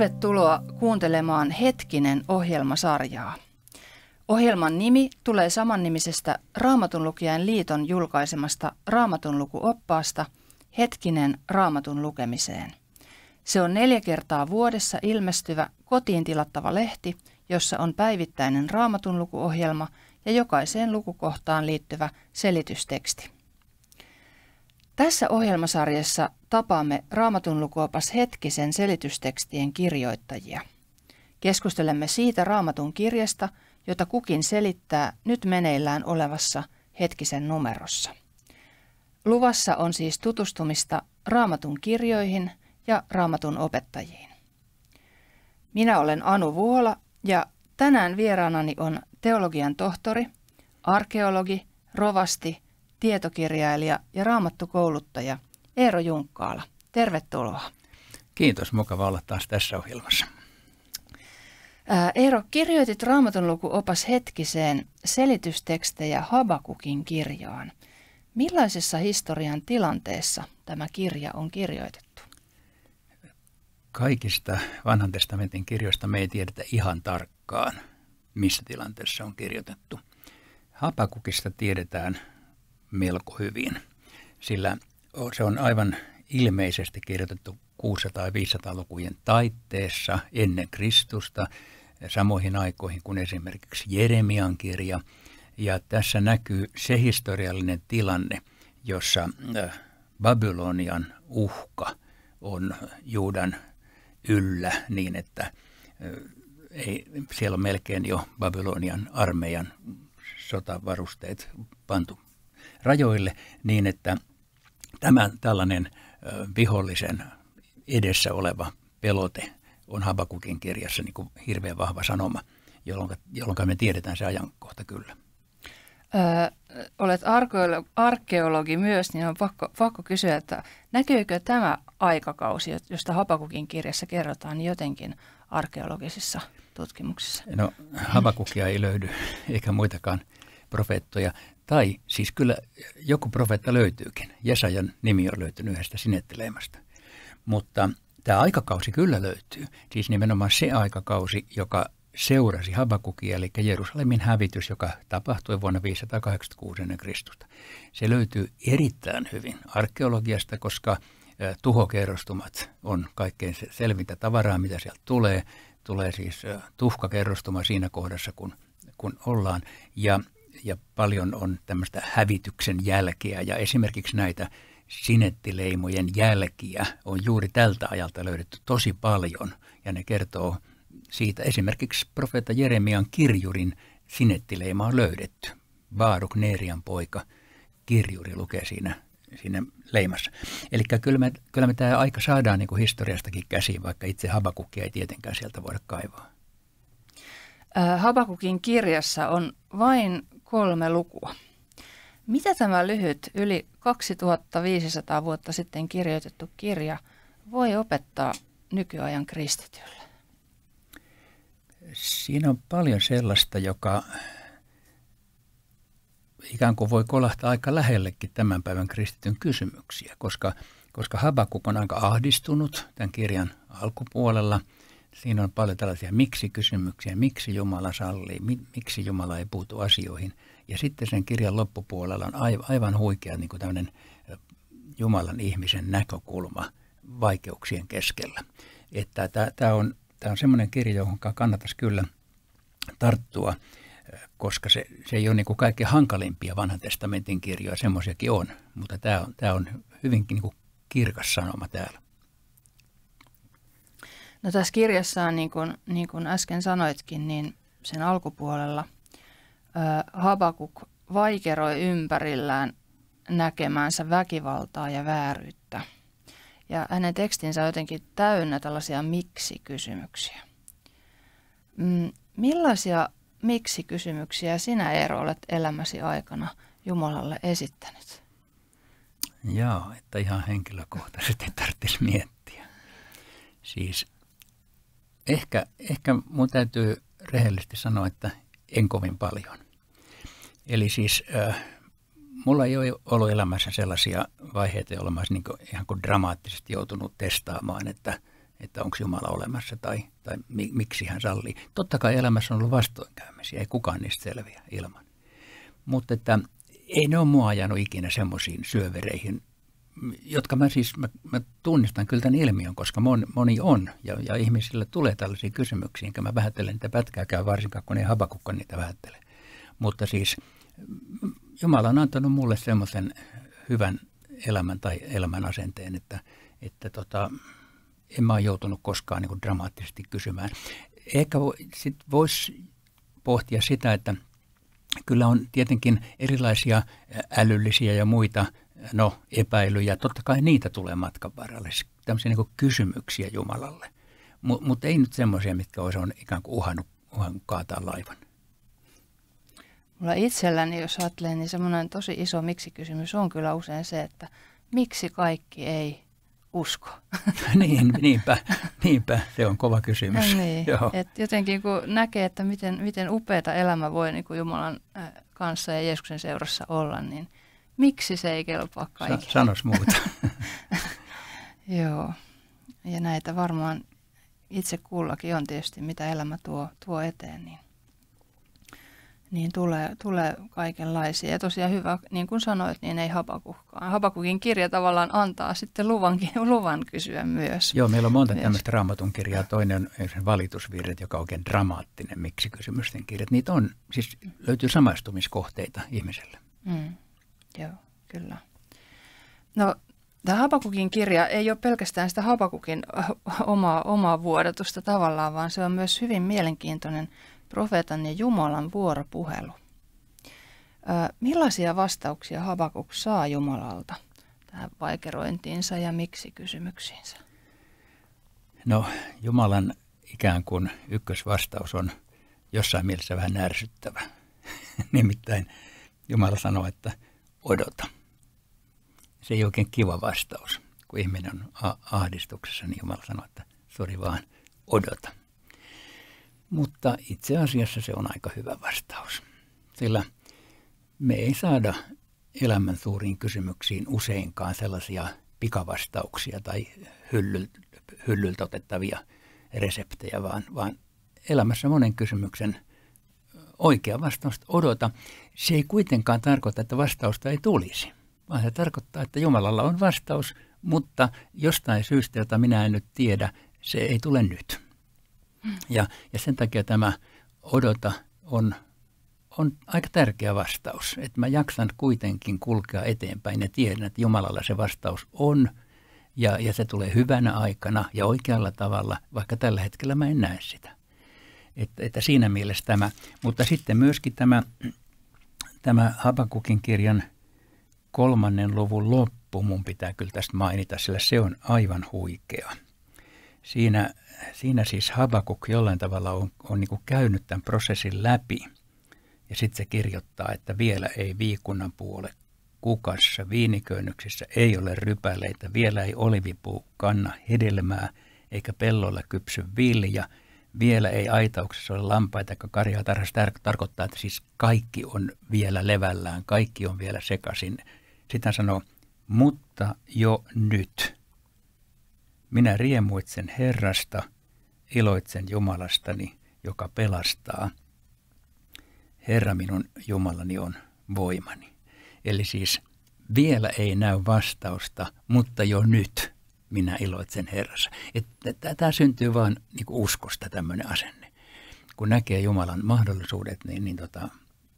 Tervetuloa kuuntelemaan Hetkinen ohjelmasarjaa. Ohjelman nimi tulee samannimisestä Raamatunlukijan liiton julkaisemasta Raamatunlukuoppaasta Hetkinen raamatun lukemiseen. Se on neljä kertaa vuodessa ilmestyvä kotiin tilattava lehti, jossa on päivittäinen raamatunlukuohjelma ja jokaiseen lukukohtaan liittyvä selitysteksti. Tässä ohjelmasarjassa tapaamme Raamatun lukuopas hetkisen selitystekstien kirjoittajia. Keskustelemme siitä Raamatun kirjasta, jota kukin selittää nyt meneillään olevassa hetkisen numerossa. Luvassa on siis tutustumista Raamatun kirjoihin ja Raamatun opettajiin. Minä olen Anu Vuola ja tänään vieraanani on teologian tohtori, arkeologi, rovasti – tietokirjailija ja raamattukouluttaja Eero Junkkaala. Tervetuloa. Kiitos, mukava olla taas tässä ohjelmassa. Eero, kirjoitit Raamatun lukuopas hetkiseen selitystekstejä Habakukin kirjaan. Millaisessa historian tilanteessa tämä kirja on kirjoitettu? Kaikista vanhan testamentin kirjoista me ei tiedetä ihan tarkkaan, missä tilanteessa on kirjoitettu. Habakukista tiedetään melko hyvin, sillä se on aivan ilmeisesti kirjoitettu 600- tai 500-lukujen taitteessa ennen Kristusta, samoihin aikoihin kuin esimerkiksi Jeremian kirja. Ja tässä näkyy se historiallinen tilanne, jossa äh, Babylonian uhka on Juudan yllä niin, että äh, ei, siellä on melkein jo Babylonian armeijan sotavarusteet pantu rajoille niin, että tämä tällainen vihollisen edessä oleva pelote on Habakukin kirjassa niin kuin hirveän vahva sanoma, jolloin, jolloin me tiedetään se ajankohta kyllä. Öö, olet arkeologi myös, niin on pakko, pakko kysyä, että näkyykö tämä aikakausi, josta Habakukin kirjassa kerrotaan, niin jotenkin arkeologisissa tutkimuksissa? No Habakukia ei löydy, eikä muitakaan profeettoja. Tai siis kyllä joku profeetta löytyykin. Jesajan nimi on löytynyt yhdestä sinettelemästä. Mutta tämä aikakausi kyllä löytyy. Siis nimenomaan se aikakausi, joka seurasi Habakukia, eli Jerusalemin hävitys, joka tapahtui vuonna 586 ennen Kristusta. Se löytyy erittäin hyvin arkeologiasta, koska tuhokerrostumat on kaikkein selvintä tavaraa, mitä sieltä tulee. Tulee siis tuhkakerrostuma siinä kohdassa, kun, kun ollaan. Ja ja paljon on tämmöistä hävityksen jälkeä ja esimerkiksi näitä sinettileimojen jälkiä on juuri tältä ajalta löydetty tosi paljon ja ne kertoo siitä esimerkiksi profeetta Jeremian kirjurin sinettileima on löydetty. Baaruk Neerian poika kirjuri lukee siinä, siinä leimassa. Eli kyllä me, kyllä me tämä aika saadaan niin kuin historiastakin käsiin, vaikka itse Habakukia ei tietenkään sieltä voida kaivaa. Äh, Habakukin kirjassa on vain kolme lukua. Mitä tämä lyhyt, yli 2500 vuotta sitten kirjoitettu kirja voi opettaa nykyajan kristitylle? Siinä on paljon sellaista, joka ikään kuin voi kolahtaa aika lähellekin tämän päivän kristityn kysymyksiä, koska, koska Habakkuk on aika ahdistunut tämän kirjan alkupuolella – Siinä on paljon tällaisia miksi-kysymyksiä, miksi Jumala sallii, miksi Jumala ei puutu asioihin. Ja sitten sen kirjan loppupuolella on aivan huikea niin kuin tämmöinen Jumalan ihmisen näkökulma vaikeuksien keskellä. Että tämä on, tää on semmoinen kirja, johon kannattaisi kyllä tarttua, koska se, se ei ole niin kuin kaikki hankalimpia vanhan testamentin kirjoja, semmoisiakin on, mutta tämä on, tää on hyvinkin niin kuin kirkas sanoma täällä. No tässä kirjassaan, niin kuin, niin kuin äsken sanoitkin, niin sen alkupuolella äh, Habakuk vaikeroi ympärillään näkemäänsä väkivaltaa ja vääryyttä. Ja hänen tekstinsä on jotenkin täynnä tällaisia miksi-kysymyksiä. Mm, millaisia miksi-kysymyksiä sinä Eero olet elämäsi aikana Jumalalle esittänyt? Joo, että ihan henkilökohtaisesti tarvitsisi miettiä. Siis Ehkä, ehkä mun täytyy rehellisesti sanoa, että en kovin paljon. Eli siis äh, mulla ei ole ollut elämässä sellaisia vaiheita, joilla mä olisin niin ihan kuin dramaattisesti joutunut testaamaan, että, että onko Jumala olemassa tai, tai mi, miksi hän sallii. Totta kai elämässä on ollut vastoinkäymisiä, ei kukaan niistä selviä ilman. Mutta että ei ne ole mua ajanut ikinä semmoisiin syövereihin, jotka mä siis, mä, mä tunnistan kyllä tämän ilmiön, koska moni, moni on ja, ja ihmisillä tulee tällaisia kysymyksiä, enkä mä vähättelen niitä pätkääkään, varsinkaan kun ei habakukka niitä vähättele. Mutta siis Jumala on antanut mulle semmoisen hyvän elämän tai elämän asenteen, että, että tota, en mä ole joutunut koskaan niin dramaattisesti kysymään. Ehkä vo, sit voisi pohtia sitä, että kyllä on tietenkin erilaisia älyllisiä ja muita – no, epäilyjä. Totta kai niitä tulee matkan varrelle, tämmöisiä niin kysymyksiä Jumalalle. Mutta mut ei nyt semmoisia, mitkä olisi on ikään kuin uhannut, uhannut kaataa laivan. Mulla itselläni, jos ajattelee, niin semmoinen tosi iso miksi-kysymys on kyllä usein se, että miksi kaikki ei usko? niin, niinpä, niinpä, se on kova kysymys. No niin, Joo. Et jotenkin kun näkee, että miten, miten upeata elämä voi niin kuin Jumalan äh, kanssa ja Jeesuksen seurassa olla, niin – miksi se ei kelpaa kaikille. Sa- sanos muuta. Joo, ja näitä varmaan itse kullakin on tietysti, mitä elämä tuo, tuo eteen, niin, niin tulee, tulee kaikenlaisia. Ja tosiaan hyvä, niin kuin sanoit, niin ei hapakuhkaan. Hapakukin kirja tavallaan antaa sitten luvankin, luvan kysyä myös. Joo, meillä on monta myös. tämmöistä raamatun kirjaa. Toinen on valitusvirret, joka on oikein dramaattinen, miksi kysymysten kirjat. Niitä on, siis löytyy samaistumiskohteita ihmiselle. Mm. Joo, kyllä. No, tämä Habakukin kirja ei ole pelkästään sitä Habakukin omaa, omaa vuodatusta tavallaan, vaan se on myös hyvin mielenkiintoinen profeetan ja Jumalan vuoropuhelu. Millaisia vastauksia Habakuk saa Jumalalta tähän vaikerointiinsa ja miksi kysymyksiinsä? No Jumalan ikään kuin ykkösvastaus on jossain mielessä vähän ärsyttävä. Nimittäin Jumala sanoo, että – odota. Se ei oikein kiva vastaus. Kun ihminen on ahdistuksessa, niin Jumala sanoo, että sori vaan, odota. Mutta itse asiassa se on aika hyvä vastaus. Sillä me ei saada elämän suuriin kysymyksiin useinkaan sellaisia pikavastauksia tai hyllyltä otettavia reseptejä, vaan, vaan elämässä monen kysymyksen – oikea vastausta odota, se ei kuitenkaan tarkoita, että vastausta ei tulisi, vaan se tarkoittaa, että Jumalalla on vastaus, mutta jostain syystä, jota minä en nyt tiedä, se ei tule nyt. Hmm. Ja, ja sen takia tämä odota on, on aika tärkeä vastaus, että mä jaksan kuitenkin kulkea eteenpäin ja tiedän, että Jumalalla se vastaus on ja, ja se tulee hyvänä aikana ja oikealla tavalla, vaikka tällä hetkellä mä en näe sitä. Että, että siinä mielessä tämä. Mutta sitten myöskin tämä, tämä Habakukin kirjan kolmannen luvun loppu mun pitää kyllä tästä mainita, sillä se on aivan huikea. Siinä, siinä siis Habakuk jollain tavalla on, on niin kuin käynyt tämän prosessin läpi. Ja sitten se kirjoittaa, että vielä ei viikunnan puolet kukassa, viiniköynnyksissä ei ole rypäleitä, vielä ei olivipuu kanna hedelmää, eikä pellolla kypsy vilja – vielä ei aitauksessa ole lampaita eikä karjaa tarhassa. Tar- tarkoittaa, että siis kaikki on vielä levällään, kaikki on vielä sekaisin. Sitä sanoo, mutta jo nyt. Minä riemuitsen Herrasta, iloitsen Jumalastani, joka pelastaa. Herra minun Jumalani on voimani. Eli siis vielä ei näy vastausta, mutta jo nyt minä iloitsen Herrassa. Tämä syntyy vain niin uskosta tämmöinen asenne. Kun näkee Jumalan mahdollisuudet, niin, niin tota,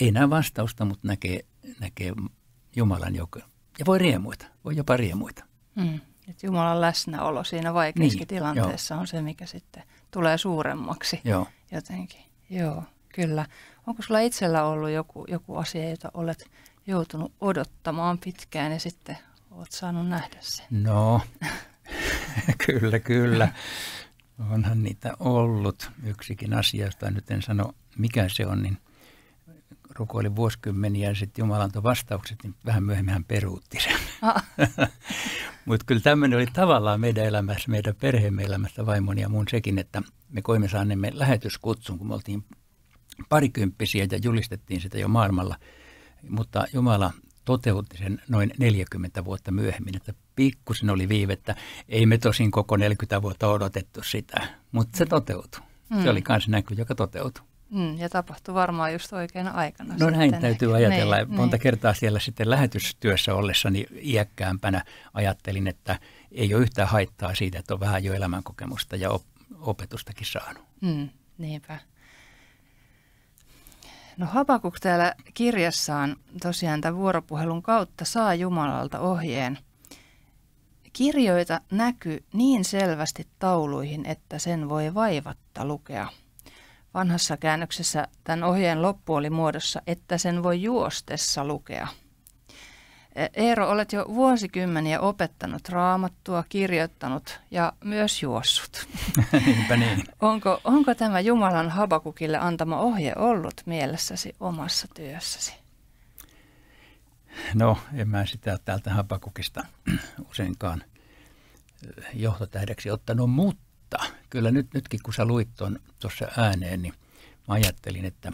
ei näe vastausta, mutta näkee, näkee Jumalan joku. Ja voi riemuita, voi jopa riemuita. Mm. Et Jumalan läsnäolo siinä vaikeassa niin, tilanteessa joo. on se, mikä sitten tulee suuremmaksi joo. jotenkin. Joo, kyllä. Onko sulla itsellä ollut joku, joku asia, jota olet joutunut odottamaan pitkään ja sitten olet saanut nähdä sen? No, kyllä, kyllä. Onhan niitä ollut. Yksikin asia, jota nyt en sano mikä se on, niin rukoili vuosikymmeniä ja sitten Jumala antoi vastaukset, niin vähän myöhemmin hän peruutti sen. Ah. Mutta kyllä tämmöinen oli tavallaan meidän elämässä, meidän perheemme elämässä, vaimoni ja mun sekin, että me koimme saaneemme lähetyskutsun, kun me oltiin parikymppisiä ja julistettiin sitä jo maailmalla. Mutta Jumala toteutti sen noin 40 vuotta myöhemmin, että pikkusen oli viivettä. Ei me tosin koko 40 vuotta odotettu sitä, mutta se toteutui. Mm. Se oli myös mm. näky, joka toteutui. Mm, ja tapahtui varmaan just oikeana aikana. No näin täytyy ehkä. ajatella. Niin, Monta niin. kertaa siellä sitten lähetystyössä ollessani iäkkäämpänä ajattelin, että ei ole yhtään haittaa siitä, että on vähän jo elämänkokemusta ja opetustakin saanut. Mm, niinpä. No Habakuk täällä kirjassaan tosiaan tämän vuoropuhelun kautta saa Jumalalta ohjeen – Kirjoita näky niin selvästi tauluihin, että sen voi vaivatta lukea. Vanhassa käännöksessä tämän ohjeen loppu oli muodossa, että sen voi juostessa lukea. E, Eero, olet jo vuosikymmeniä opettanut raamattua, kirjoittanut ja myös juossut. Niinpä niin. onko, onko tämä Jumalan Habakukille antama ohje ollut mielessäsi omassa työssäsi? No, en mä sitä täältä hapakukista useinkaan eh, johtotähdeksi ottanut, mutta kyllä nyt, nytkin kun sä luit tuon tuossa ääneen, niin mä ajattelin, että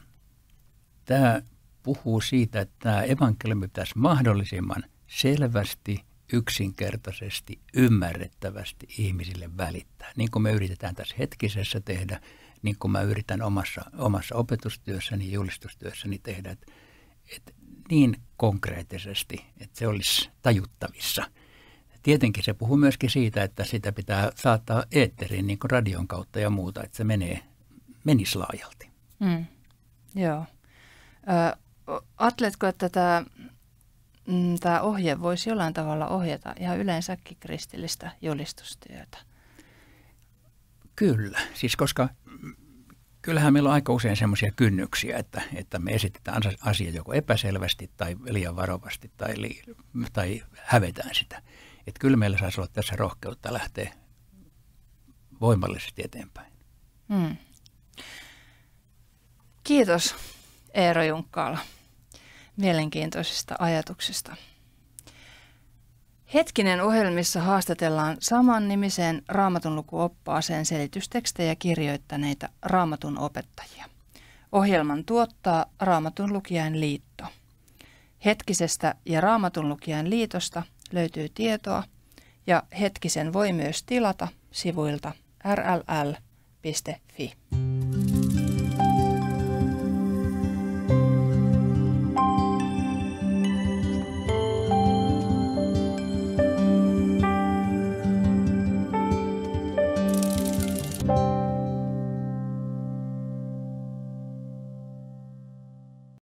tämä puhuu siitä, että tämä evankeliumi pitäisi mahdollisimman selvästi, yksinkertaisesti, ymmärrettävästi ihmisille välittää. Niin kuin me yritetään tässä hetkisessä tehdä, niin kuin mä yritän omassa, omassa opetustyössäni julistustyössäni tehdä, että, että niin konkreettisesti, että se olisi tajuttavissa. Tietenkin se puhuu myöskin siitä, että sitä pitää saattaa eetteriin niin kuin radion kautta ja muuta, että se menee, menisi laajalti. Mm. Joo. Ö, ajatteletko, että tämä, mm, tämä ohje voisi jollain tavalla ohjata ihan yleensäkin kristillistä julistustyötä? Kyllä, siis koska kyllähän meillä on aika usein semmoisia kynnyksiä, että, että me esitetään asia joko epäselvästi tai liian varovasti tai, li, tai hävetään sitä. Että kyllä meillä saisi olla tässä rohkeutta lähteä voimallisesti eteenpäin. Hmm. Kiitos Eero Junkkaala mielenkiintoisista ajatuksista. Hetkinen ohjelmissa haastatellaan saman nimiseen raamatunlukuoppaaseen selitystekstejä kirjoittaneita raamatun opettajia. Ohjelman tuottaa Raamatun lukijain liitto. Hetkisestä ja Raamatun lukijain liitosta löytyy tietoa ja hetkisen voi myös tilata sivuilta rll.fi.